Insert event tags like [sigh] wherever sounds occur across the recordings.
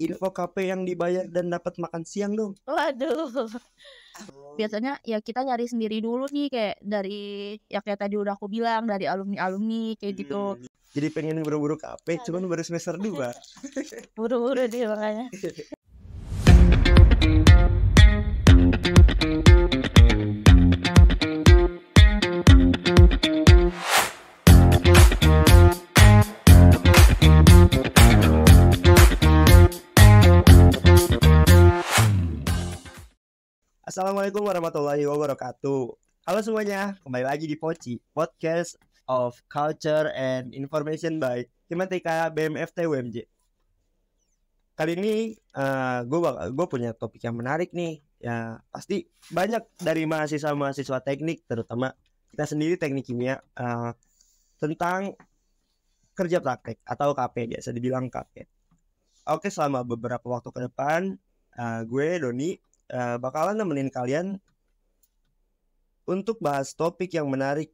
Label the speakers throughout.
Speaker 1: info KP yang dibayar dan dapat makan siang dong.
Speaker 2: Waduh. Oh. Biasanya ya kita nyari sendiri dulu nih kayak dari ya kayak tadi udah aku bilang dari alumni-alumni kayak gitu. Hmm,
Speaker 1: jadi pengen buru-buru KP iya, cuman iya. baru semester dua. [laughs]
Speaker 2: Buru-buru deh makanya. [laughs]
Speaker 1: Assalamualaikum warahmatullahi wabarakatuh. Halo semuanya, kembali lagi di Poci, podcast of culture and information by Himatika BMFT UMJ. Kali ini uh, gue gue punya topik yang menarik nih. Ya pasti banyak dari mahasiswa-mahasiswa teknik, terutama kita sendiri teknik kimia uh, tentang kerja praktek atau KP biasa dibilang KP. Oke, selama beberapa waktu ke depan, uh, gue Doni uh, bakalan nemenin kalian untuk bahas topik yang menarik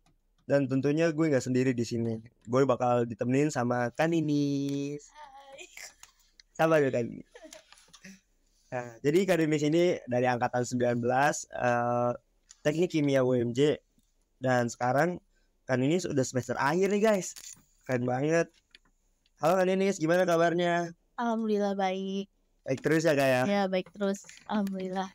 Speaker 1: dan tentunya gue nggak sendiri di sini. Gue bakal ditemenin sama Kaninis, Sama juga kan. Nah, jadi Kaninis ini dari angkatan 19 uh, eh, teknik kimia UMJ dan sekarang Kaninis sudah semester akhir nih guys. Keren banget. Halo Kaninis, gimana kabarnya?
Speaker 2: Alhamdulillah baik.
Speaker 1: Baik terus ya kak ya. Ya
Speaker 2: baik terus. Alhamdulillah.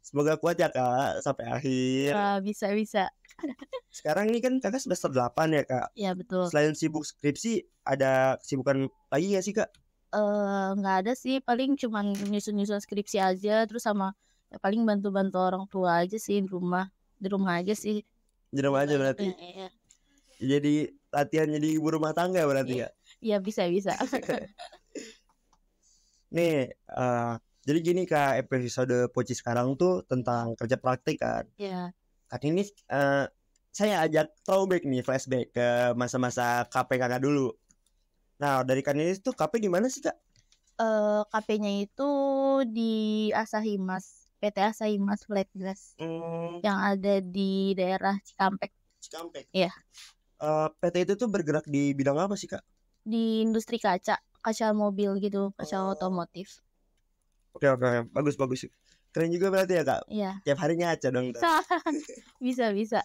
Speaker 1: Semoga kuat ya kak sampai akhir. Uh,
Speaker 2: bisa bisa. [laughs] Sekarang
Speaker 1: ini kan kakak semester 8 ya kak. Iya betul. Selain sibuk skripsi ada kesibukan lagi ya sih kak?
Speaker 2: Eh, nggak uh, ada sih paling cuma nyusun-nyusun skripsi aja terus sama ya, paling bantu-bantu orang tua aja sih di rumah di rumah aja sih
Speaker 1: di rumah aja berarti ya, ya. jadi latihan jadi ibu rumah tangga berarti ya
Speaker 2: iya bisa bisa [laughs]
Speaker 1: nih uh, jadi gini kak episode Poci sekarang tuh tentang kerja praktik kan.
Speaker 2: Iya. Yeah.
Speaker 1: Kan ini uh, saya ajak throwback nih flashback ke masa-masa KP kakak dulu. Nah dari kan ini tuh KP di mana sih kak?
Speaker 2: Uh, eh, KP-nya itu di Asahimas PT Asahimas Flatgrass
Speaker 1: mm. yang
Speaker 2: ada di daerah Cikampek. Cikampek. Iya. Yeah.
Speaker 1: Uh, PT itu tuh bergerak di bidang apa sih kak?
Speaker 2: Di industri kaca kaca mobil gitu kaca oh. otomotif
Speaker 1: oke oke bagus bagus keren juga berarti ya kak iya tiap harinya aja dong
Speaker 2: [laughs] bisa bisa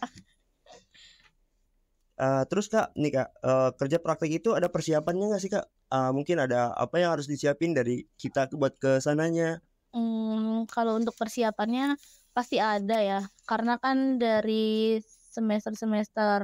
Speaker 1: uh, terus kak nih kak uh, kerja praktik itu ada persiapannya nggak sih kak uh, mungkin ada apa yang harus disiapin dari kita buat ke sananya
Speaker 2: hmm, kalau untuk persiapannya pasti ada ya karena kan dari semester semester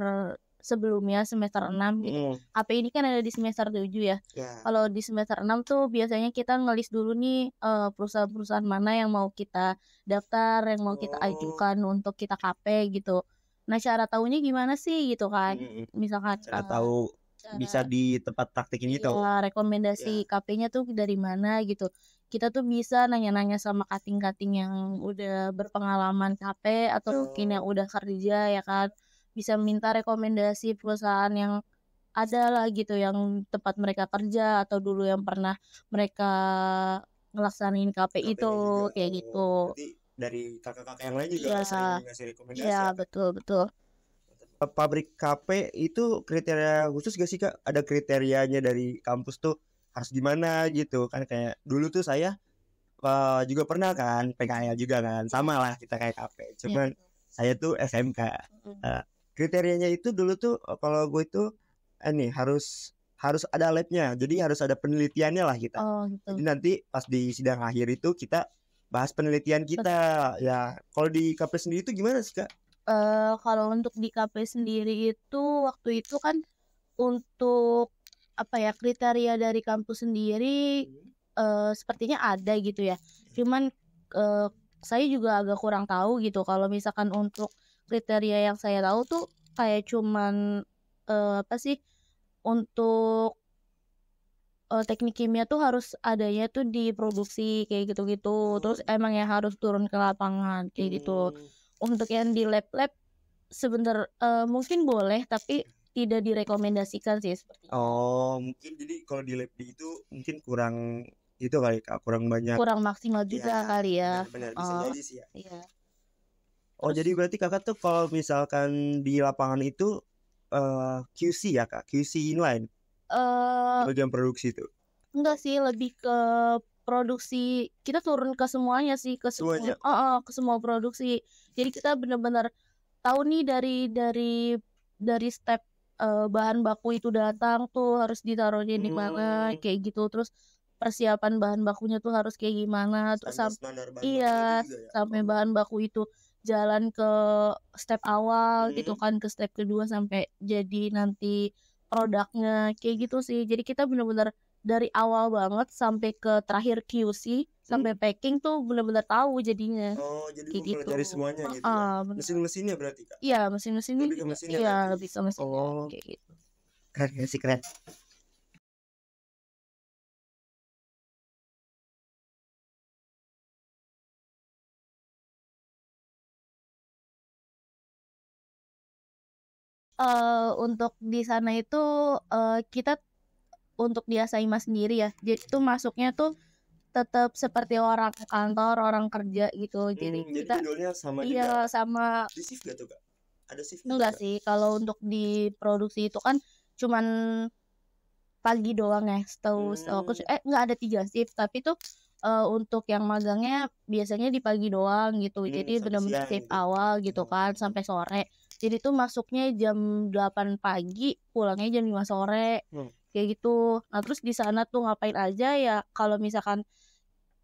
Speaker 2: sebelumnya semester 6 gitu. Mm. ini kan ada di semester 7 ya. Yeah. Kalau di semester 6 tuh biasanya kita ngelis dulu nih eh, perusahaan-perusahaan mana yang mau kita daftar, yang mau kita ajukan oh. untuk kita KP gitu. Nah, cara tahunya gimana sih gitu kan? Mm. Misalkan cara uh,
Speaker 1: tahu cara, bisa di tempat praktik ini tuh. Ya,
Speaker 2: rekomendasi yeah. KP-nya tuh dari mana gitu kita tuh bisa nanya-nanya sama kating-kating yang udah berpengalaman capek atau oh. mungkin yang oh. udah kerja ya kan bisa minta rekomendasi perusahaan yang ada lah gitu yang tempat mereka kerja atau dulu yang pernah mereka ngelaksanin KPI, KPI itu juga. kayak oh, gitu. Jadi
Speaker 1: dari kakak-kakak yang lain juga ya, ngasih rekomendasi. Iya, ya?
Speaker 2: betul, betul.
Speaker 1: Pabrik KP itu kriteria khusus gak sih Kak? Ada kriterianya dari kampus tuh harus gimana gitu kan kayak dulu tuh saya uh, juga pernah kan PKL juga kan sama lah kita kayak KP iya. cuman ya. saya tuh SMK uh, kriterianya itu dulu tuh eh, kalau gue itu eh, nih harus harus ada labnya jadi harus ada penelitiannya lah kita oh, gitu. jadi nanti pas di sidang akhir itu kita bahas penelitian kita Betul. ya kalau di KP sendiri itu gimana sih kak
Speaker 2: uh, kalau untuk di KP sendiri itu waktu itu kan untuk apa ya kriteria dari kampus sendiri uh, sepertinya ada gitu ya cuman uh, saya juga agak kurang tahu gitu kalau misalkan untuk kriteria yang saya tahu tuh kayak cuman uh, apa sih untuk uh, teknik kimia tuh harus adanya tuh diproduksi kayak gitu-gitu oh. terus emang yang harus turun ke lapangan kayak gitu hmm. untuk yang di lab-lab sebentar uh, mungkin boleh tapi tidak direkomendasikan sih seperti
Speaker 1: oh mungkin jadi kalau di lab di itu mungkin kurang itu kali kurang banyak
Speaker 2: kurang maksimal juga ya, kali ya benar, bisa oh, jadi
Speaker 1: sih ya iya. Oh jadi berarti kakak tuh kalau misalkan di lapangan itu uh, eh, QC ya kak, QC inline.
Speaker 2: Uh, eh,
Speaker 1: bagian produksi itu.
Speaker 2: Enggak sih, lebih ke produksi kita turun ke semuanya sih ke semua uh, uh, ke semua produksi. Jadi kita benar-benar tahu nih dari dari dari step uh, bahan baku itu datang tuh harus ditaruhnya di mana hmm. kayak gitu terus persiapan bahan bakunya tuh harus kayak gimana terus sampai iya ya. sampai oh. bahan baku itu jalan ke step awal hmm. gitu kan ke step kedua sampai jadi nanti produknya kayak gitu sih jadi kita benar-benar dari awal banget sampai ke terakhir QC hmm. sampai packing tuh benar-benar tahu jadinya. Oh, jadi kayak gitu.
Speaker 1: dari semuanya gitu. Uh, ya. Mesin-mesinnya berarti Kak.
Speaker 2: Iya, mesin-mesinnya. Gitu. mesinnya. Iya, lebih
Speaker 1: ke mesinnya. Oh, kayak gitu. Keren sih keren. uh, untuk di sana
Speaker 2: itu uh, kita untuk di Asaima sendiri ya. Jadi itu masuknya tuh tetap seperti orang kantor, orang kerja gitu. Jadi, hmm, jadi
Speaker 1: kita sama Iya, juga.
Speaker 2: sama di shift gak tuh, Kak? Ada shift Enggak sih, kalau untuk di produksi itu kan cuman pagi doang ya, setahu hmm. aku eh enggak ada tiga shift, tapi tuh uh, untuk yang magangnya biasanya di pagi doang gitu. Hmm, jadi benar-benar shift gitu. awal gitu hmm. kan sampai sore jadi tuh masuknya jam 8 pagi pulangnya jam 5 sore hmm. kayak gitu nah terus di sana tuh ngapain aja ya kalau misalkan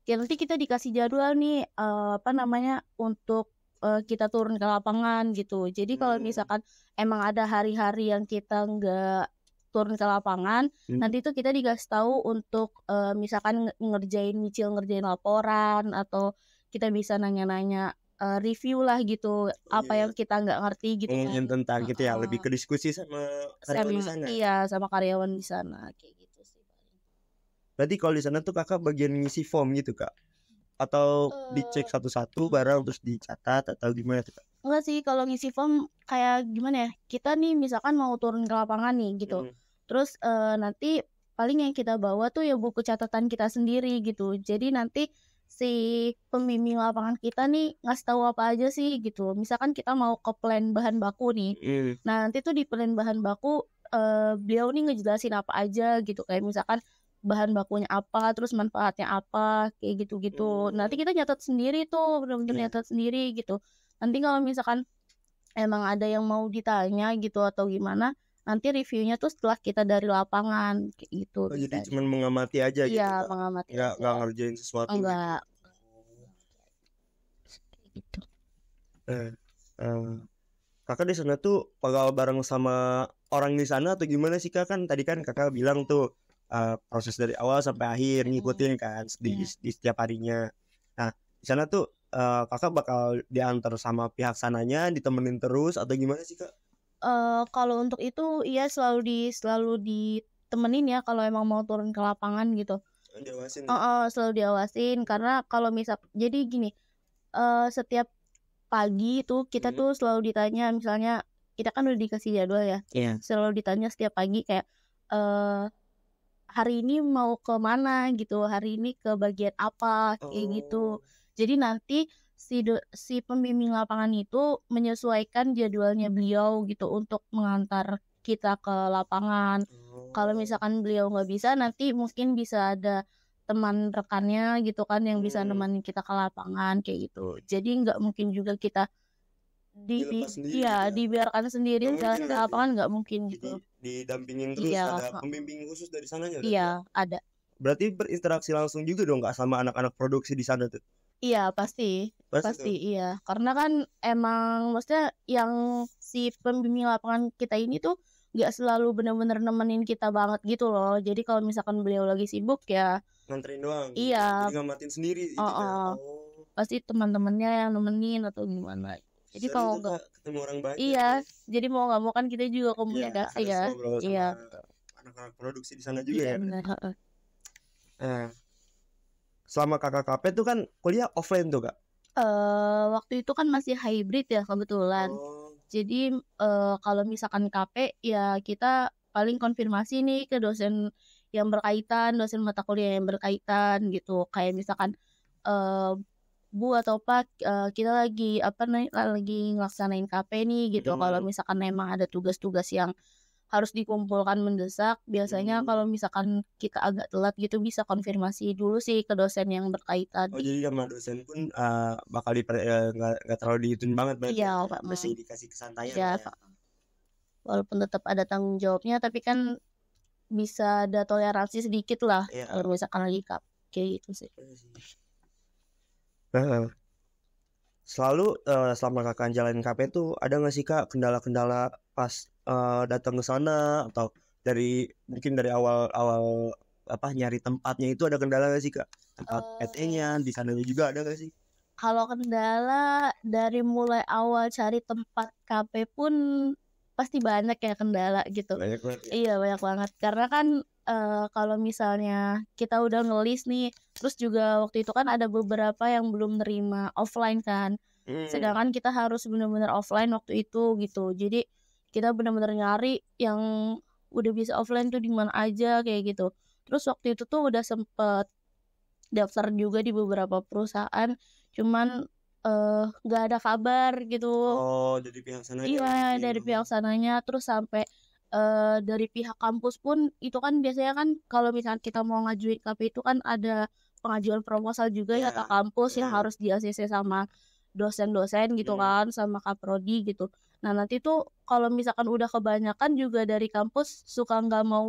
Speaker 2: ya nanti kita dikasih jadwal nih uh, apa namanya untuk uh, kita turun ke lapangan gitu jadi kalau hmm. misalkan emang ada hari-hari yang kita nggak turun ke lapangan hmm. nanti itu kita dikasih tahu untuk uh, misalkan ngerjain nyicil ngerjain laporan atau kita bisa nanya-nanya uh, review lah gitu oh, apa iya. yang kita nggak ngerti gitu kan. ngomongin
Speaker 1: kan. tentang uh, gitu ya lebih ke diskusi sama karyawan di sana
Speaker 2: iya sama karyawan di sana kayak gitu sih
Speaker 1: berarti kalau di sana tuh kakak bagian ngisi form gitu kak atau uh, dicek satu-satu barang terus dicatat atau gimana tuh kak
Speaker 2: enggak sih kalau ngisi form kayak gimana ya kita nih misalkan mau turun ke lapangan nih gitu mm. terus uh, nanti paling yang kita bawa tuh ya buku catatan kita sendiri gitu jadi nanti si pembimbing lapangan kita nih ngasih tahu apa aja sih gitu. Misalkan kita mau ke plan bahan baku nih. Mm. Nah, nanti tuh di plan bahan baku uh, beliau nih ngejelasin apa aja gitu kayak misalkan bahan bakunya apa, terus manfaatnya apa, kayak gitu-gitu. Mm. Nanti kita nyatat sendiri tuh, benar-benar mm. Iya. nyatet sendiri gitu. Nanti kalau misalkan emang ada yang mau ditanya gitu atau gimana, nanti reviewnya tuh setelah kita dari lapangan kayak
Speaker 1: gitu oh, jadi cuma mengamati aja iya, gitu ya
Speaker 2: mengamati nggak
Speaker 1: nggak ngerjain sesuatu gitu? enggak gitu eh, eh, kakak di sana tuh pegal bareng sama orang di sana atau gimana sih kak kan tadi kan kakak bilang tuh uh, proses dari awal sampai akhir iya. ngikutin kan di, yeah. di setiap harinya nah di sana tuh uh, kakak bakal diantar sama pihak sananya ditemenin terus atau gimana sih kak
Speaker 2: uh, kalau untuk itu ia selalu di selalu ditemenin ya kalau emang mau turun ke lapangan gitu
Speaker 1: diawasin uh, uh,
Speaker 2: selalu diawasin karena kalau misal jadi gini uh, setiap pagi itu kita hmm. tuh selalu ditanya misalnya kita kan udah dikasih jadwal ya yeah. selalu ditanya setiap pagi kayak uh, hari ini mau ke mana gitu hari ini ke bagian apa kayak gitu. oh. gitu jadi nanti si do, si pembimbing lapangan itu menyesuaikan jadwalnya hmm. beliau gitu untuk mengantar kita ke lapangan. Oh. Kalau misalkan beliau nggak bisa, nanti mungkin bisa ada teman rekannya gitu kan yang bisa hmm. nemenin kita ke lapangan kayak gitu. Jadi nggak mungkin juga kita di, di sendiri, ya, ya dibiarkan sendiri jalan ke kan? lapangan nggak mungkin gitu.
Speaker 1: didampingin terus ya, ada pembimbing khusus dari sananya. Iya, ya? ada. Berarti berinteraksi langsung juga dong nggak sama anak-anak produksi di sana tuh?
Speaker 2: Iya pasti, pasti, pasti iya. Karena kan emang maksudnya yang si pembimbing lapangan kita ini tuh nggak selalu bener-bener nemenin kita banget gitu loh. Jadi kalau misalkan beliau lagi sibuk ya
Speaker 1: nganterin doang. Iya. Jadi ngamatin sendiri. Oh, gitu oh.
Speaker 2: oh. Pasti teman-temannya yang nemenin atau gimana.
Speaker 1: Jadi Seru kalau nggak ketemu orang banyak. Iya.
Speaker 2: Ya. Jadi mau nggak mau kan kita juga komunikasi ya. Iya, iya. iya.
Speaker 1: Anak-anak produksi di sana juga iya, ya. Bener. Nah, selama kakak KP itu kan kuliah offline tuh kak?
Speaker 2: Uh, waktu itu kan masih hybrid ya kebetulan. Oh. Jadi uh, kalau misalkan KP ya kita paling konfirmasi nih ke dosen yang berkaitan, dosen mata kuliah yang berkaitan gitu. Kayak misalkan uh, Bu atau Pak uh, kita lagi apa nih lagi ngelaksanain KP nih gitu. Hmm. Kalau misalkan memang ada tugas-tugas yang harus dikumpulkan mendesak. Biasanya hmm. kalau misalkan kita agak telat gitu bisa konfirmasi dulu sih ke dosen yang berkaitan. Oh
Speaker 1: jadi sama dosen pun uh, bakal di eh, nggak uh, terlalu dihitung banget berarti. Iya ya? Pak. Masih dikasih kesantaian. Iya,
Speaker 2: ya, Ya. Walaupun tetap ada tanggung jawabnya tapi kan bisa ada toleransi sedikit lah ya. kalau misalkan lagi cup kayak gitu sih.
Speaker 1: Iya nah, selalu uh, selama kakak jalanin KP itu ada nggak sih kak kendala-kendala pas uh, datang ke sana atau dari mungkin dari awal awal apa nyari tempatnya itu ada kendala nggak sih kak tempat uh, eh. PT-nya di sana juga ada nggak sih?
Speaker 2: Kalau kendala dari mulai awal cari tempat KP pun pasti banyak ya kendala gitu banyak banget ya. iya banyak banget karena kan uh, kalau misalnya kita udah ngelis nih terus juga waktu itu kan ada beberapa yang belum nerima offline kan hmm. sedangkan kita harus benar-benar offline waktu itu gitu jadi kita benar-benar nyari yang udah bisa offline tuh di mana aja kayak gitu terus waktu itu tuh udah sempet daftar juga di beberapa perusahaan cuman eh uh, ada kabar gitu
Speaker 1: oh dari pihak sana iya
Speaker 2: ya? dari pihak sananya terus sampai uh, dari pihak kampus pun itu kan biasanya kan kalau misalnya kita mau ngajuin tapi itu kan ada pengajuan proposal juga yeah. ya iya. ke kampus yeah. yang hmm. harus di ACC sama dosen-dosen gitu yeah. Hmm. kan sama kaprodi gitu nah nanti tuh kalau misalkan udah kebanyakan juga dari kampus suka nggak mau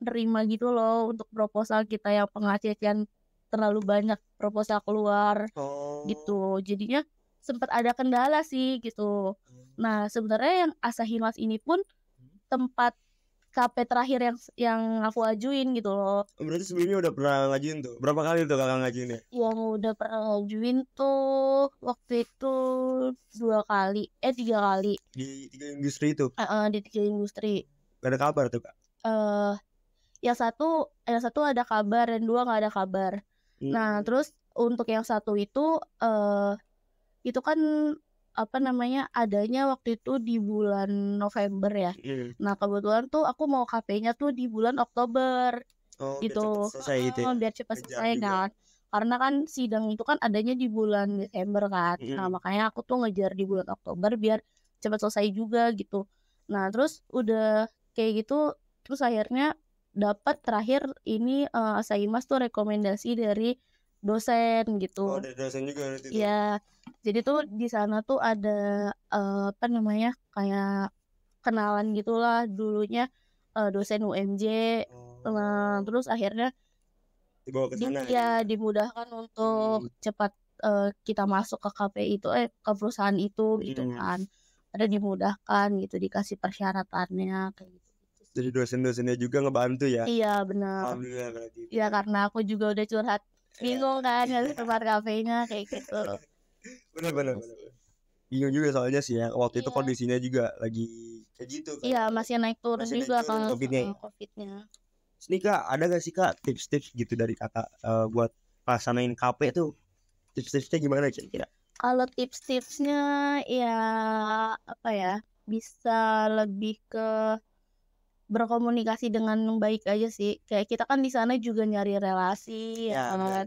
Speaker 2: nerima gitu loh untuk proposal kita yang pengacetian terlalu banyak proposal keluar oh. gitu jadinya sempat ada kendala sih gitu hmm. nah sebenarnya yang Asahimas ini pun hmm. tempat KP terakhir yang yang aku ajuin gitu loh.
Speaker 1: Oh, berarti sebelumnya udah pernah ngajuin tuh. Berapa kali tuh kakak ngajuin ya?
Speaker 2: Yang udah pernah ngajuin tuh waktu itu dua kali, eh tiga kali. Di
Speaker 1: tiga industri itu?
Speaker 2: Uh, uh, di tiga industri.
Speaker 1: Gak ada kabar tuh kak?
Speaker 2: Eh, uh, yang satu, yang satu ada kabar dan dua nggak ada kabar. Hmm. Nah, terus untuk yang satu itu uh, itu kan apa namanya adanya waktu itu di bulan November ya. Hmm. Nah, kebetulan tuh aku mau KP-nya tuh di bulan Oktober. Oh, gitu. Biar cepat selesai gitu ya? biar cepat selesai kan. Karena kan sidang itu kan adanya di bulan Desember kan. Hmm. Nah, makanya aku tuh ngejar di bulan Oktober biar cepat selesai juga gitu. Nah, terus udah kayak gitu terus akhirnya dapat terakhir ini uh, eh, Saimas tuh rekomendasi dari dosen gitu. Oh, dari
Speaker 1: dosen juga gitu.
Speaker 2: Iya. Jadi tuh di sana tuh ada uh, apa namanya? kayak kenalan gitulah dulunya uh, dosen UMJ. Oh. Uh, terus akhirnya
Speaker 1: dibawa ke sana. Di, ya, ya,
Speaker 2: gitu? dimudahkan untuk hmm. cepat uh, kita masuk ke KPI itu eh ke perusahaan itu gitu hmm. kan. Ada dimudahkan gitu dikasih persyaratannya kayak gitu
Speaker 1: jadi dosen-dosennya juga ngebantu ya iya benar alhamdulillah berarti
Speaker 2: gitu. iya karena aku juga udah curhat bingung kan dari tempat kafenya kayak gitu [laughs]
Speaker 1: benar benar bingung juga soalnya sih ya waktu iya. itu kondisinya juga lagi
Speaker 2: kayak gitu kan iya masih naik turun masih juga kan covidnya ya?
Speaker 1: ini kak ada gak sih kak tips-tips gitu dari kakak uh, buat pasangin KP tuh tips-tipsnya gimana sih kira
Speaker 2: kalau tips-tipsnya ya apa ya bisa lebih ke berkomunikasi dengan baik aja sih kayak kita kan di sana juga nyari relasi ya, ya kan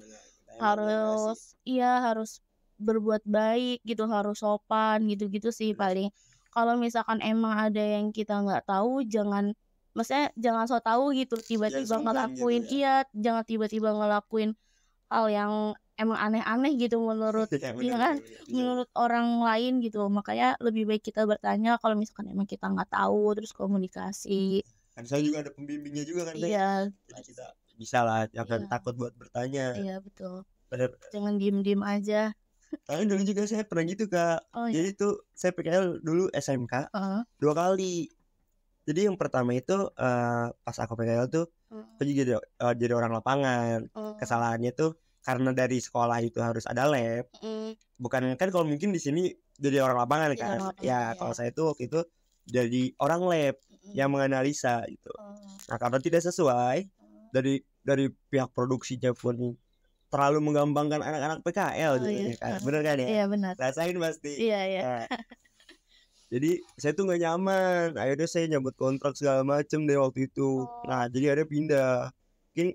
Speaker 2: harus iya harus berbuat baik gitu harus sopan gitu-gitu sih paling kalau misalkan emang ada yang kita nggak tahu jangan maksudnya jangan so tahu gitu tiba-tiba ngelakuin gitu ya. iya jangan tiba-tiba ngelakuin hal yang emang aneh-aneh gitu menurut [laughs] ya, ya kan iya, iya. menurut orang lain gitu makanya lebih baik kita bertanya kalau misalkan emang kita nggak tahu terus komunikasi
Speaker 1: kan saya juga ada pembimbingnya juga kan iya kita bisa lah jangan iya. takut buat bertanya iya betul bener.
Speaker 2: jangan diem-diem aja
Speaker 1: tapi dulu juga saya pernah gitu kak oh, iya. jadi tuh saya PKL dulu SMK uh -huh. dua kali jadi yang pertama itu uh, pas aku PKL tuh uh jadi, uh, jadi orang lapangan uh kesalahannya tuh karena dari sekolah itu harus ada lab mm. bukan kan kalau mungkin di sini jadi orang lapangan kan ya, iya. kalau saya itu waktu itu jadi orang lab mm. yang menganalisa gitu mm. nah karena tidak sesuai oh. dari dari pihak produksi pun terlalu menggambangkan anak-anak PKL oh, gitu iya. Ya kan benar kan ya iya benar rasain pasti
Speaker 2: iya iya nah,
Speaker 1: [laughs] jadi saya tuh nggak nyaman akhirnya saya nyambut kontrak segala macem deh waktu itu oh. nah jadi ada pindah mungkin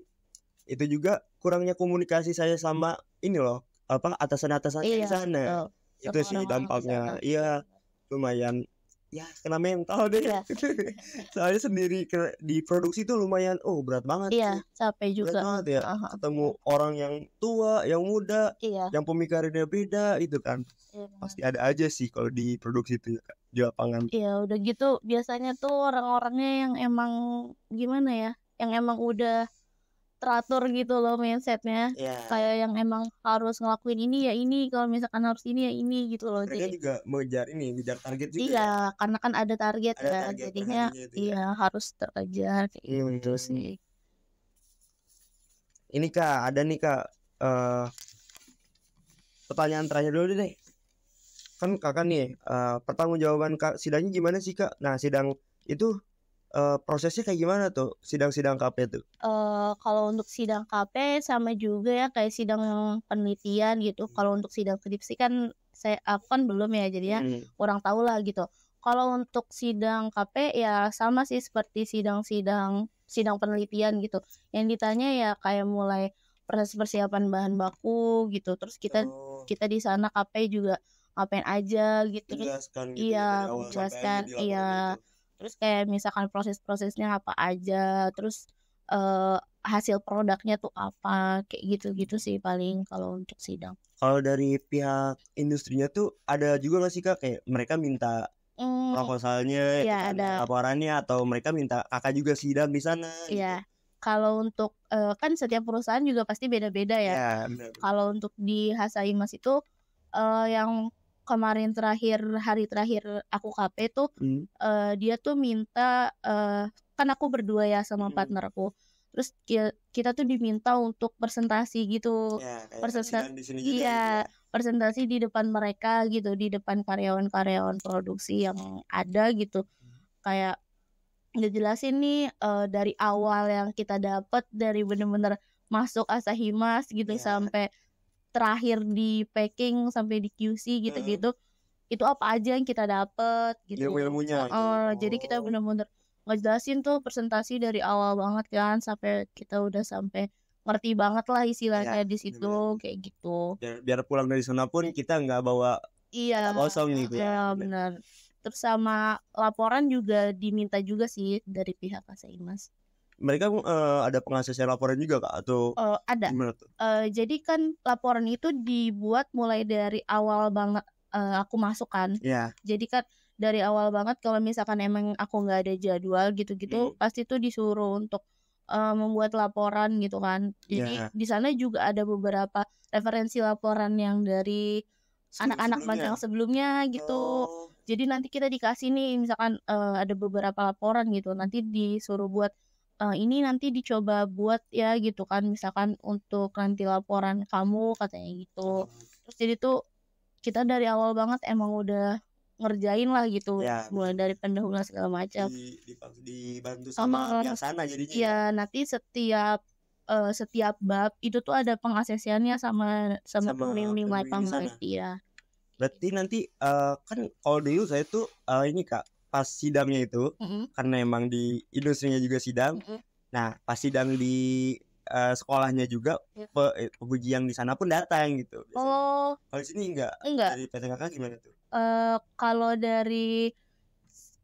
Speaker 1: itu juga kurangnya komunikasi saya sama ini loh apa atasan-atasan iya, sana. Betul. Itu sih dampaknya. Iya, lumayan ya kena mental deh iya. saya [laughs] sendiri di produksi itu lumayan oh berat banget iya
Speaker 2: capek juga berat banget ya uh-huh.
Speaker 1: ketemu orang yang tua yang muda iya. yang pemikirannya beda itu kan iya, pasti ada aja sih kalau di produksi itu di lapangan
Speaker 2: iya udah gitu biasanya tuh orang-orangnya yang emang gimana ya yang emang udah teratur gitu loh mindsetnya yeah. kayak yang emang harus ngelakuin ini ya ini kalau misalkan harus ini ya ini gitu loh mereka jadi.
Speaker 1: juga mengejar ini mengejar target juga iya
Speaker 2: ya? karena kan ada target ada ya target jadinya ya. iya ya. harus terkejar
Speaker 1: kayak hmm. sih ini kak ada nih kak uh, pertanyaan terakhir dulu deh kan kakak nih uh, eh, pertanggungjawaban kak sidangnya gimana sih kak nah sidang itu uh, prosesnya kayak gimana tuh sidang-sidang KP tuh?
Speaker 2: Uh, kalau untuk sidang KP sama juga ya kayak sidang yang penelitian gitu. Hmm. Kalau untuk sidang skripsi kan saya aku kan belum ya jadi ya hmm. orang tahu lah gitu. Kalau untuk sidang KP ya sama sih seperti sidang-sidang sidang penelitian gitu. Yang ditanya ya kayak mulai proses persiapan bahan baku gitu. Terus kita oh. kita di sana KP juga apain aja gitu. Jelaskan gitu ya, iya, jelaskan iya terus kayak misalkan proses-prosesnya apa aja terus uh, hasil produknya tuh apa kayak gitu-gitu sih paling kalau untuk sidang
Speaker 1: kalau dari pihak industrinya tuh ada juga gak sih kak kayak mereka minta mm, proposalnya ya, ada. laporannya atau mereka minta kakak juga sidang di sana gitu.
Speaker 2: iya gitu. kalau untuk uh, kan setiap perusahaan juga pasti beda-beda ya, ya kalau untuk di Hasaimas itu uh, yang kemarin terakhir hari terakhir aku KP tuh hmm. uh, dia tuh minta uh, kan aku berdua ya sama hmm. partnerku terus kita, kita tuh diminta untuk presentasi gitu ya, presentasi iya gitu ya. presentasi di depan mereka gitu di depan karyawan-karyawan produksi yang ada gitu hmm. kayak udah jelasin nih uh, dari awal yang kita dapat dari bener-bener masuk Asahimas gitu ya. sampai terakhir di packing sampai di QC gitu-gitu uh. itu apa aja yang kita dapat gitu ya, ilmunya gitu. oh, jadi kita benar-benar ngejelasin tuh presentasi dari awal banget kan sampai kita udah sampai ngerti banget lah istilahnya ya, di situ bener. kayak gitu
Speaker 1: biar, biar pulang dari sana pun kita nggak bawa iya kosong gitu ya, ya
Speaker 2: benar terus sama laporan juga diminta juga sih dari pihak Mas
Speaker 1: mereka uh, ada pengasesan laporan juga kak atau uh, ada
Speaker 2: Uh, jadi kan laporan itu dibuat mulai dari awal banget uh, aku masuk kan yeah. jadi kan dari awal banget kalau misalkan emang aku nggak ada jadwal gitu-gitu mm. pasti tuh disuruh untuk uh, membuat laporan gitu kan jadi yeah. di sana juga ada beberapa referensi laporan yang dari anak-anak sebelum yang sebelumnya gitu oh. jadi nanti kita dikasih nih misalkan uh, ada beberapa laporan gitu nanti disuruh buat uh, ini nanti dicoba buat ya gitu kan misalkan untuk nanti laporan kamu katanya gitu terus jadi tuh kita dari awal banget emang udah ngerjain lah gitu ya, mulai dari pendahuluan segala macam di,
Speaker 1: dibantu sama, sama sana jadinya
Speaker 2: iya, ya nanti setiap uh, setiap bab itu tuh ada pengasesiannya sama sama, sama penilai ya
Speaker 1: berarti nanti uh, kan kalau dulu saya tuh uh, ini kak pas sidangnya itu mm-hmm. karena emang di industrinya juga sidang mm-hmm. nah pas sidang di uh, sekolahnya juga yeah. pe- eh, pengujian di sana pun datang gitu oh kalau sini enggak enggak dari PTKK gimana tuh
Speaker 2: uh, kalau dari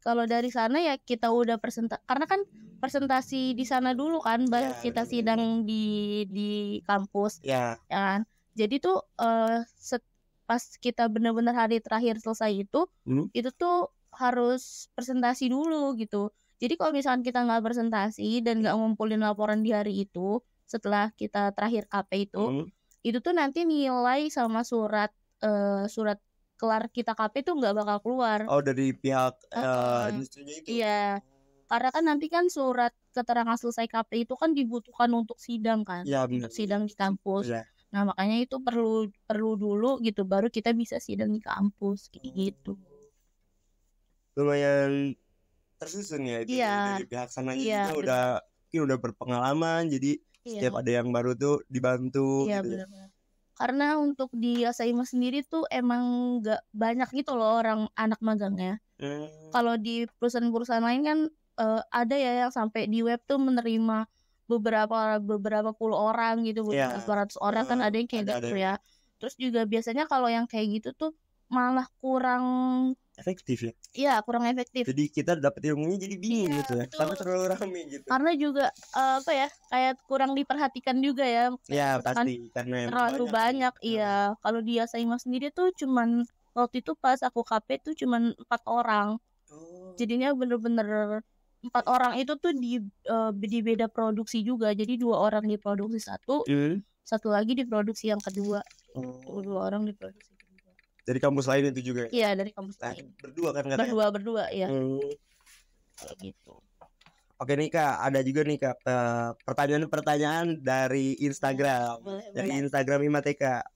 Speaker 2: kalau dari sana ya kita udah presenta karena kan presentasi di sana dulu kan iya, baru yeah, kita bener. sidang di di kampus iya. ya, yeah. kan jadi tuh uh, pas kita benar-benar hari terakhir selesai itu hmm? itu tuh harus presentasi dulu gitu jadi kalau misalkan kita nggak presentasi dan nggak ngumpulin laporan di hari itu setelah kita terakhir KP itu hmm. itu tuh nanti nilai sama surat uh, surat kelar kita KP tuh nggak bakal keluar oh
Speaker 1: dari pihak uh, uh, itu
Speaker 2: iya karena kan nanti kan surat keterangan selesai KP itu kan dibutuhkan untuk sidang kan ya, untuk sidang di kampus ya. nah makanya itu perlu perlu dulu gitu baru kita bisa sidang di kampus kayak gitu
Speaker 1: lumayan tersusun ya itu iya, dari pihak sana iya, betul. udah mungkin udah berpengalaman jadi yeah. setiap ada yang baru tuh dibantu iya, gitu. bener ya.
Speaker 2: -bener. karena untuk di Asaima sendiri tuh emang gak banyak gitu loh orang anak magangnya hmm. kalau di perusahaan-perusahaan lain kan uh, ada ya yang sampai di web tuh menerima beberapa beberapa puluh orang gitu yeah. Iya. orang uh, kan ah, ada yang kayak gitu ya terus juga biasanya kalau yang kayak gitu tuh malah kurang efektif ya iya kurang efektif jadi
Speaker 1: kita dapat ilmunya jadi bingung ya, gitu ya betul. karena terlalu ramai
Speaker 2: gitu karena juga uh, apa ya kayak kurang diperhatikan juga ya iya kan pasti
Speaker 1: kan, karena terlalu banyak,
Speaker 2: iya kalau dia saima sendiri tuh cuman waktu itu pas aku KP tuh cuman empat orang oh. jadinya bener-bener empat orang itu tuh di uh, di beda produksi juga jadi dua orang diproduksi satu mm. satu lagi diproduksi yang kedua oh. dua orang
Speaker 1: diproduksi dari kampus lain itu juga iya dari kampus nah, lain berdua kan katanya. berdua berdua ya hmm. gitu Oke nih ada juga nih kak eh, pertanyaan-pertanyaan dari Instagram, boleh, dari boleh. Instagram Imateka.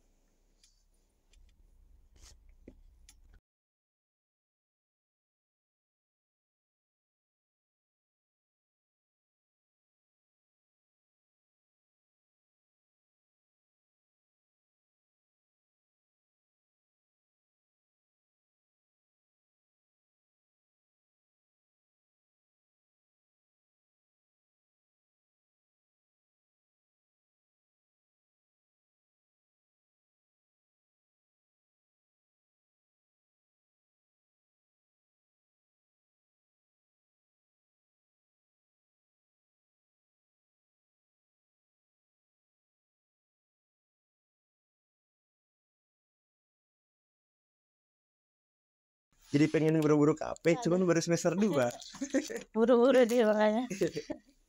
Speaker 1: jadi pengen buru-buru KP iya, cuman iya. baru semester 2 [laughs] buru-buru dia makanya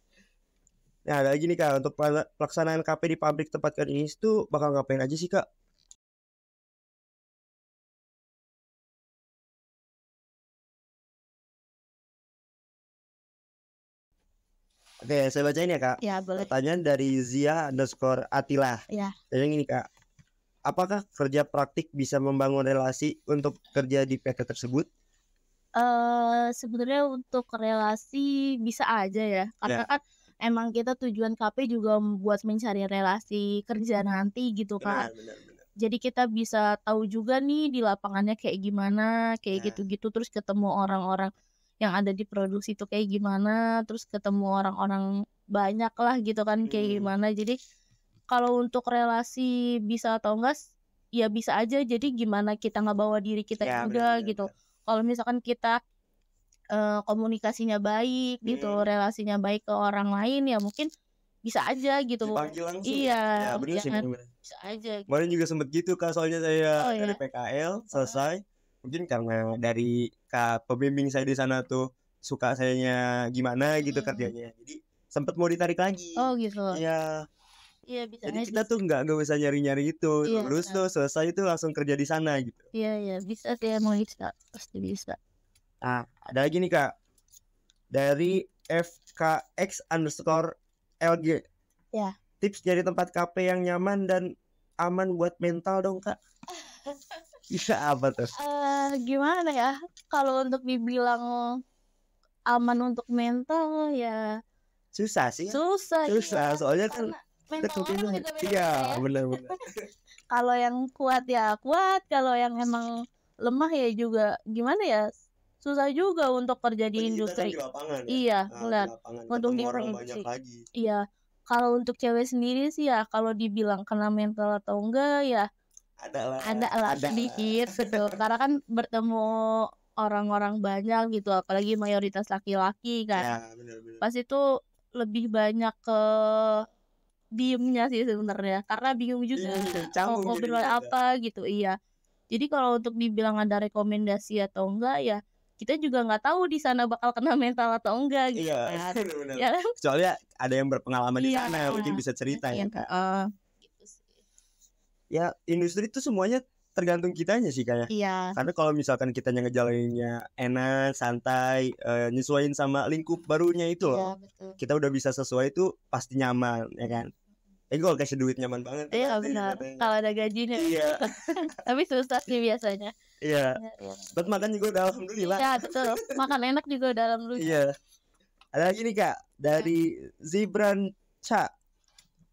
Speaker 1: [laughs] nah ada lagi nih kak untuk pelaksanaan KP di pabrik tempat kalian ini itu bakal ngapain aja sih kak Oke, saya bacain ya kak. Ya boleh. Pertanyaan dari Zia underscore Atila. Ya. Jadi ini kak, apakah kerja praktik bisa membangun relasi untuk kerja di PT tersebut?
Speaker 2: Uh, sebenarnya untuk relasi bisa aja ya karena yeah. kan emang kita tujuan KP juga buat mencari relasi kerja nanti gitu kan. Benar, benar, benar. Jadi kita bisa tahu juga nih di lapangannya kayak gimana, kayak yeah. gitu-gitu terus ketemu orang-orang yang ada di produksi itu kayak gimana, terus ketemu orang-orang banyak lah gitu kan hmm. kayak gimana. Jadi kalau untuk relasi bisa atau enggak ya bisa aja jadi gimana kita nggak bawa diri kita ya, juga bener, gitu kalau misalkan kita uh, komunikasinya baik gitu, hmm. gitu relasinya baik ke orang lain ya mungkin bisa aja gitu langsung iya ya, ya bener jangan, ya sih, kan? bener. bisa aja
Speaker 1: gitu. kemarin juga sempet gitu kak soalnya saya oh, dari ya? PKL selesai mungkin karena dari kak pembimbing saya di sana tuh suka sayanya gimana gitu hmm. kerjanya jadi sempet mau ditarik lagi
Speaker 2: oh gitu iya Iya bisa. Jadi kita
Speaker 1: bisa. tuh nggak nggak bisa nyari nyari itu, iya, lulus tuh selesai itu langsung kerja di sana gitu.
Speaker 2: Iya iya bisa sih mau bisa pasti
Speaker 1: bisa. Nah ada lagi nih kak dari fkx underscore lg. Ya. Tips nyari tempat kafe yang nyaman dan aman buat mental dong kak. [laughs] Bisa apa tuh?
Speaker 2: Uh, gimana ya kalau untuk dibilang aman untuk mental ya
Speaker 1: susah sih ya. susah susah ya. soalnya kan mental orang gitu, iya ya. benar benar [laughs]
Speaker 2: kalau yang kuat ya kuat kalau yang emang lemah ya juga gimana ya susah juga untuk kerja kan di industri ya. iya nah, benar untuk di lagi. iya kalau untuk cewek sendiri sih ya kalau dibilang kena mental atau enggak ya ada lah sedikit gitu karena kan bertemu orang-orang banyak gitu apalagi mayoritas laki-laki kan ya, bener, bener. pas itu lebih banyak ke diemnya sih sebenarnya karena bingung juga kan, mau ngobrol apa gitu iya jadi kalau untuk dibilang ada rekomendasi atau enggak ya kita juga nggak tahu di sana bakal kena mental atau enggak gitu iya, kan. [laughs] Ya kan?
Speaker 1: soalnya ada yang berpengalaman iya, di sana mungkin iya. bisa cerita ya.
Speaker 2: Uh, gitu sih.
Speaker 1: Ya industri itu semuanya tergantung kitanya sih kayak. Ya.
Speaker 2: Iya. Karena
Speaker 1: kalau misalkan kita yang ngejalaninnya enak, santai, uh, nyesuaiin sama lingkup barunya itu iya, loh. Iya, Kita udah bisa sesuai itu pasti nyaman, ya kan? Tapi kalau kasih duit nyaman banget. Iya benar. Kalau
Speaker 2: ada gajinya. Iya. [laughs] Tapi susah sih biasanya.
Speaker 1: Iya. iya. Buat makan juga udah alhamdulillah. Iya betul. Makan enak juga dalam. alhamdulillah. Iya. Ada lagi nih kak dari Zibran Cha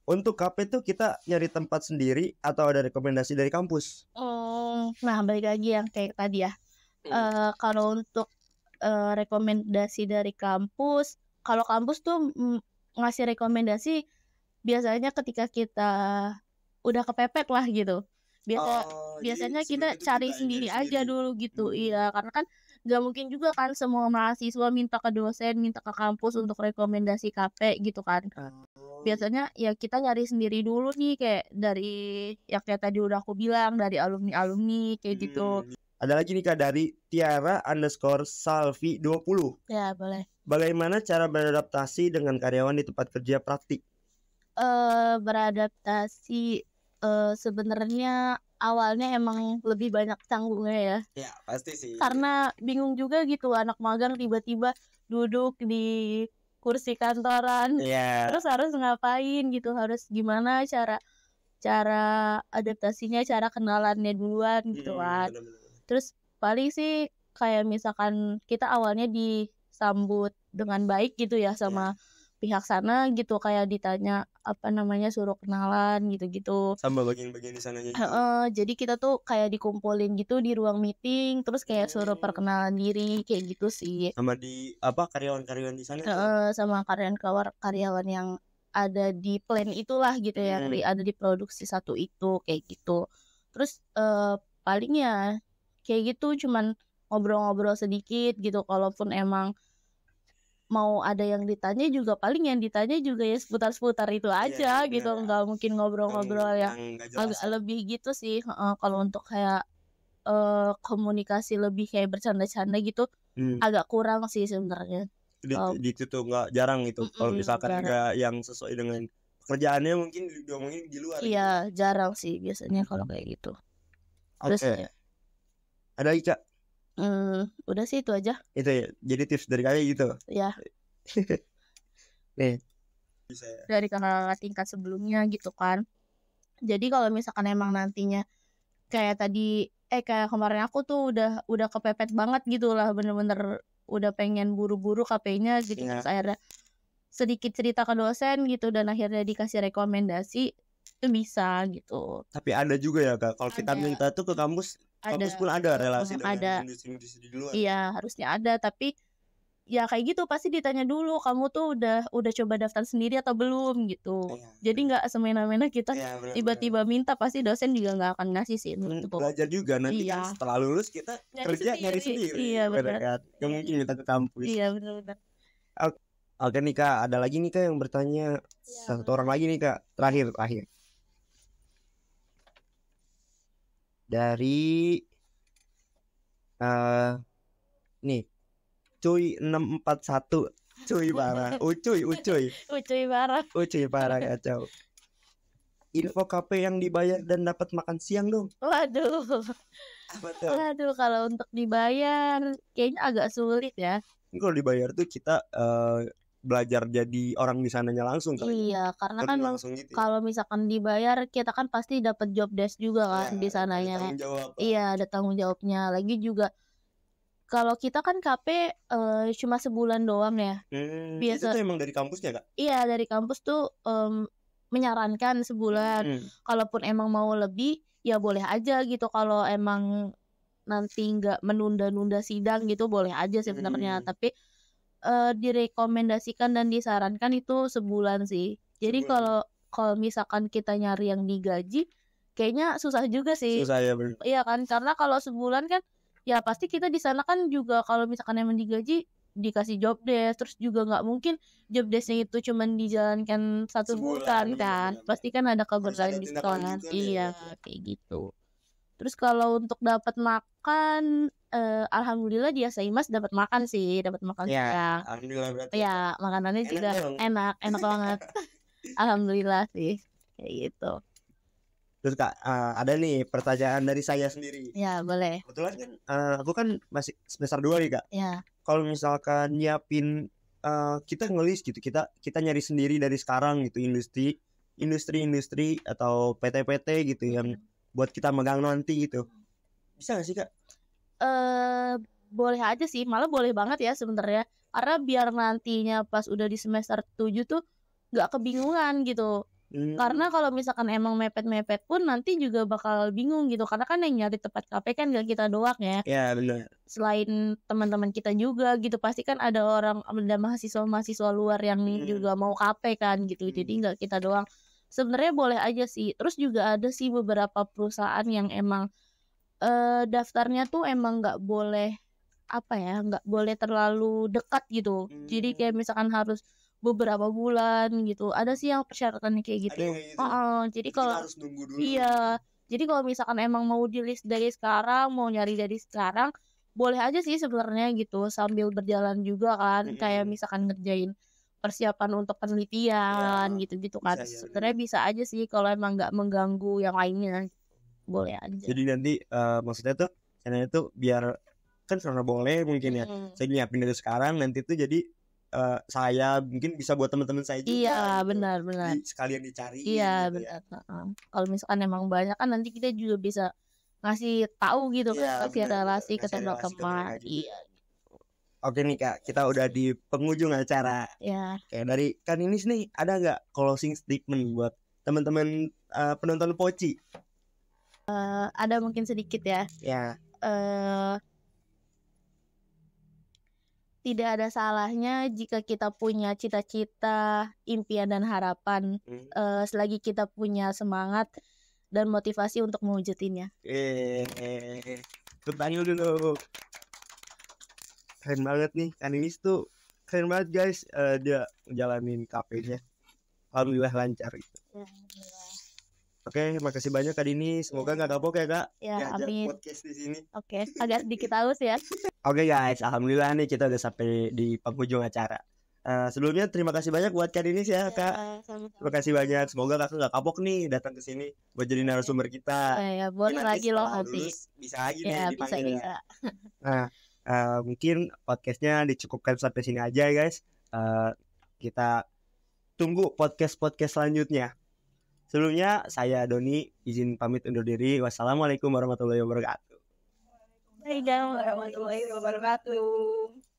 Speaker 1: untuk kafe tuh kita nyari tempat sendiri atau ada rekomendasi dari kampus?
Speaker 2: Hmm, nah balik lagi yang kayak tadi ya. Hmm. Uh, kalau untuk uh, rekomendasi dari kampus, kalau kampus tuh mm, ngasih rekomendasi biasanya ketika kita udah kepepet lah gitu. Biasa oh, biasanya kita cari kita sendiri aja sendiri. dulu gitu. Hmm. Iya, karena kan gak mungkin juga kan semua mahasiswa minta ke dosen, minta ke kampus untuk rekomendasi KP gitu kan. Hmm biasanya ya kita nyari sendiri dulu nih kayak dari ya kayak tadi udah aku bilang dari alumni alumni kayak gitu.
Speaker 1: hmm. gitu ada lagi nih kak dari Tiara underscore Salvi 20 ya boleh bagaimana cara beradaptasi dengan karyawan di tempat kerja praktik
Speaker 2: uh, beradaptasi uh, sebenarnya awalnya emang lebih banyak tanggungnya
Speaker 1: ya. Ya pasti sih.
Speaker 2: Karena bingung juga gitu anak magang tiba-tiba duduk di kursi kantoran yeah. terus harus ngapain gitu harus gimana cara cara adaptasinya cara kenalannya duluan gitu hmm, kan bener -bener. terus paling sih kayak misalkan kita awalnya disambut dengan baik gitu ya sama yeah pihak sana gitu kayak ditanya apa namanya suruh kenalan gitu-gitu
Speaker 1: sama bagian-bagian di sana gitu. uh,
Speaker 2: jadi kita tuh kayak dikumpulin gitu di ruang meeting terus kayak suruh hmm. perkenalan diri kayak gitu sih sama
Speaker 1: di apa karyawan-karyawan di sana uh,
Speaker 2: tuh? sama karyawan-karyawan yang ada di plan itulah gitu ya hmm. ada di produksi satu itu kayak gitu terus uh, paling ya, kayak gitu cuman ngobrol-ngobrol sedikit gitu kalaupun emang mau ada yang ditanya juga paling yang ditanya juga ya seputar-seputar itu iya, aja yeah, gitu yeah. nggak mungkin ngobrol-ngobrol yang, agak ya. lebih gitu sih uh, kalau untuk kayak uh, komunikasi lebih kayak bercanda-canda gitu hmm. agak kurang sih sebenarnya
Speaker 1: di, um, di situ nggak jarang gitu mm -mm, kalau misalkan nggak yang sesuai dengan kerjaannya mungkin diomongin di
Speaker 2: luar iya gitu. jarang sih biasanya
Speaker 1: kalau kayak gitu okay. Ya. ada Ica Hmm, udah sih itu aja. Itu ya. Jadi tips dari kalian gitu. Ya. [laughs] Nih.
Speaker 2: Ya. Dari kakak tingkat sebelumnya gitu kan. Jadi kalau misalkan emang nantinya kayak tadi eh kayak kemarin aku tuh udah udah kepepet banget gitu lah bener-bener udah pengen buru-buru KP-nya jadi iya. terus akhirnya sedikit cerita ke dosen gitu dan akhirnya dikasih rekomendasi itu bisa gitu.
Speaker 1: Tapi ada juga ya kak, kalau kita minta tuh ke kampus ada kampus pun ada relasi dengan ada. industri-industri di luar
Speaker 2: iya harusnya ada tapi ya kayak gitu pasti ditanya dulu kamu tuh udah udah coba daftar sendiri atau belum gitu ya, jadi nggak semena-mena kita iya, tiba-tiba minta pasti dosen juga nggak akan ngasih sih Men- belajar
Speaker 1: juga nanti iya. kan setelah lulus kita nyari kerja sendiri. nyari sendiri iya benar nggak mungkin iya. kita ke kampus iya benar-benar oke, oke nih kak ada lagi nih kak yang bertanya ya. satu orang lagi nih kak terakhir terakhir dari uh, nih cuy 641 cuy parah [laughs] ucuy ucuy
Speaker 2: ucuy parah
Speaker 1: ucuy parah kacau info KP yang dibayar dan dapat makan siang dong.
Speaker 2: Waduh. Waduh, kalau untuk dibayar kayaknya agak sulit ya.
Speaker 1: Kalau dibayar tuh kita uh, belajar jadi orang di sananya langsung kan?
Speaker 2: Iya, karena kan gitu. Ya? Kalau misalkan dibayar kita kan pasti dapat job desk juga iya, kan ya, di sananya. Ada jawab, ah. iya, ada tanggung jawabnya. Lagi juga kalau kita kan KP uh, eh, cuma sebulan doang ya.
Speaker 1: Hmm, Biasa itu tuh emang dari kampusnya kak?
Speaker 2: Iya dari kampus tuh um, menyarankan sebulan. Hmm. Kalaupun emang mau lebih ya boleh aja gitu. Kalau emang nanti nggak menunda-nunda sidang gitu boleh aja sebenarnya. Hmm. Tapi uh, direkomendasikan dan disarankan itu sebulan sih. Jadi kalau kalau misalkan kita nyari yang digaji, kayaknya susah juga sih. Susah ya bener. Iya kan, karena kalau sebulan kan, ya pasti kita di sana kan juga kalau misalkan emang digaji dikasih job deh. terus juga nggak mungkin job desknya itu cuman dijalankan satu bulan kan, pasti kan ada keberlanjutan. Kan. Iya, kayak gitu. Terus kalau untuk dapat makan uh, alhamdulillah dia Saimas dapat makan sih, dapat makan ya, siang.
Speaker 1: Alhamdulillah berarti.
Speaker 2: Ya, makanannya enak juga dong. Ya, enak, enak [laughs] banget. alhamdulillah sih.
Speaker 1: Kayak gitu. Terus Kak, uh, ada nih pertanyaan dari saya sendiri.
Speaker 2: Ya, boleh. Kebetulan kan
Speaker 1: uh, aku kan masih semester dua nih, Kak. Ya. Kalau misalkan nyiapin uh, kita ngelis gitu, kita kita nyari sendiri dari sekarang gitu industri industri-industri atau PT-PT gitu yang iya buat kita megang nanti gitu bisa gak sih kak?
Speaker 2: Eh boleh aja sih malah boleh banget ya sebenarnya karena biar nantinya pas udah di semester 7 tuh nggak kebingungan gitu hmm. karena kalau misalkan emang mepet-mepet pun nanti juga bakal bingung gitu karena kan yang nyari tempat kafe kan gak kita doang ya
Speaker 1: ya benar
Speaker 2: selain teman-teman kita juga gitu pasti kan ada orang ada mahasiswa mahasiswa luar yang hmm. juga mau kafe kan gitu jadi hmm. nggak kita doang sebenarnya boleh aja sih terus juga ada sih beberapa perusahaan yang emang uh, daftarnya tuh emang nggak boleh apa ya nggak boleh terlalu dekat gitu hmm. jadi kayak misalkan harus beberapa bulan gitu ada sih yang persyaratannya kayak gitu, kayak gitu. Oh, -uh. jadi kalau iya jadi kalau misalkan emang mau di list dari sekarang mau nyari dari sekarang boleh aja sih sebenarnya gitu sambil berjalan juga kan hmm. kayak misalkan ngerjain persiapan untuk iya, penelitian gitu gitu-gitu kan. Bisa, ya, Sebenarnya ya. bisa aja sih kalau emang nggak mengganggu yang lainnya. Boleh aja. Jadi
Speaker 1: nanti uh, maksudnya tuh karena itu biar kan karena boleh mungkin ya. Hmm. Saya nyiapin dari sekarang nanti tuh jadi uh, saya mungkin bisa buat teman-teman saya juga. Iya,
Speaker 2: gitu. benar, benar.
Speaker 1: sekalian dicari. Iya, gitu ya. benar. Ya.
Speaker 2: Uh, kalau misalkan emang banyak kan nanti kita juga bisa ngasih tahu gitu ya, kan biar relasi ke tempat teman Iya.
Speaker 1: Oke nih kak, kita udah di penghujung acara. Ya. Kayak dari kan ini sini ada nggak closing statement buat teman-teman uh, penonton Poci?
Speaker 2: Uh, eh, ada mungkin sedikit ya. Ya. Uh, tidak ada salahnya jika kita punya cita-cita, impian dan harapan. mm. Uh, selagi kita punya semangat dan motivasi untuk mewujudinnya.
Speaker 1: Eh, eh, eh. dulu keren banget nih Kaninis tuh keren banget guys uh, dia jalanin kafenya alhamdulillah lancar gitu
Speaker 2: alhamdulillah.
Speaker 1: Oke, makasih banyak Kak Dini. Semoga nggak kapok ya Kak.
Speaker 2: Ya, iya, amin. Podcast di sini. Oke, agak sedikit haus ya. [laughs]
Speaker 1: Oke guys, alhamdulillah nih kita udah sampai di penghujung acara. Uh, sebelumnya terima kasih banyak buat Kak Dini ya, ya Kak. Sama -sama. Terima kasih banyak. Semoga Kakak nggak kapok nih datang ke sini buat jadi narasumber kita.
Speaker 2: Ya, ya boleh lagi loh nanti. Bisa lagi ya, nih bisa, bisa.
Speaker 1: Nah, uh, mungkin podcastnya dicukupkan sampai sini aja guys. Uh, kita tunggu podcast-podcast selanjutnya. Sebelumnya saya Doni izin pamit undur diri. Wassalamualaikum warahmatullahi wabarakatuh.
Speaker 2: Waalaikumsalam warahmatullahi wabarakatuh.